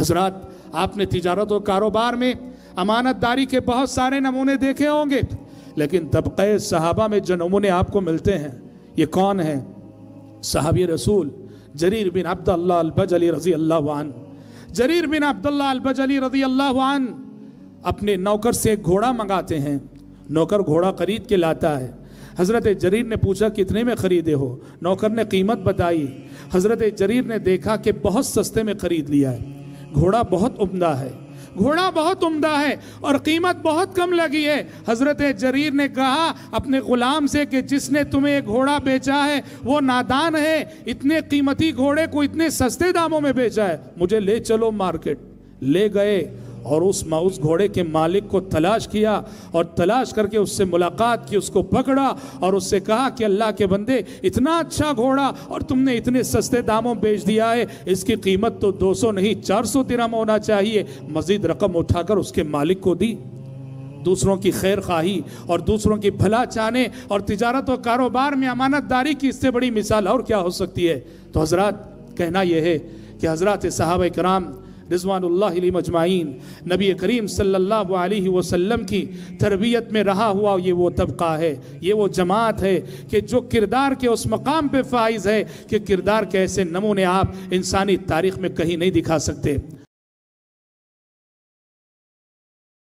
हजरत आपने तजारत और कारोबार में अमानतदारी के बहुत सारे नमूने देखे होंगे लेकिन तबके सहाबा में जो नमूने आपको मिलते हैं ये कौन है साहबी रसूल जरीर बिन अब्दुल्लाजली रजी अल्लाह जरीर बिन अब्दुल्लाजली रजी अल्लाह अपने नौकर से घोड़ा मंगाते हैं नौकर घोड़ा खरीद के लाता है हज़रत जरीर ने पूछा कितने में ख़रीदे हो नौकर ने कीमत बताई हज़रत जरीर ने देखा कि बहुत सस्ते में ख़रीद लिया है घोड़ा बहुत उम्दा है घोड़ा बहुत उम्दा है और कीमत बहुत कम लगी है हज़रत जरीर ने कहा अपने ग़ुलाम से कि जिसने तुम्हें घोड़ा बेचा है वो नादान है इतने कीमती घोड़े को इतने सस्ते दामों में बेचा है मुझे ले चलो मार्केट ले गए और उस उस घोड़े के मालिक को तलाश किया और तलाश करके उससे मुलाकात की उसको पकड़ा और उससे कहा कि अल्लाह के बंदे इतना अच्छा घोड़ा और तुमने इतने सस्ते दामों बेच दिया है इसकी कीमत तो 200 नहीं 400 दिरम होना चाहिए मज़ीद रकम उठाकर उसके मालिक को दी दूसरों की खैर खाही और दूसरों की भला चाहने और तजारत और कारोबार में अमानतदारी की इससे बड़ी मिसाल और क्या हो सकती है तो हजरात कहना यह है कि हजरात साहब कराम रजवानमजमाइन नबी करीम सल्लल्लाहु अलैहि वसल्लम की तरबियत में रहा हुआ ये वो तबका है ये वो जमात है कि जो किरदार के उस मकाम पर फाइज है कि किरदार के ऐसे नमूने आप इंसानी तारीख में कहीं नहीं दिखा सकते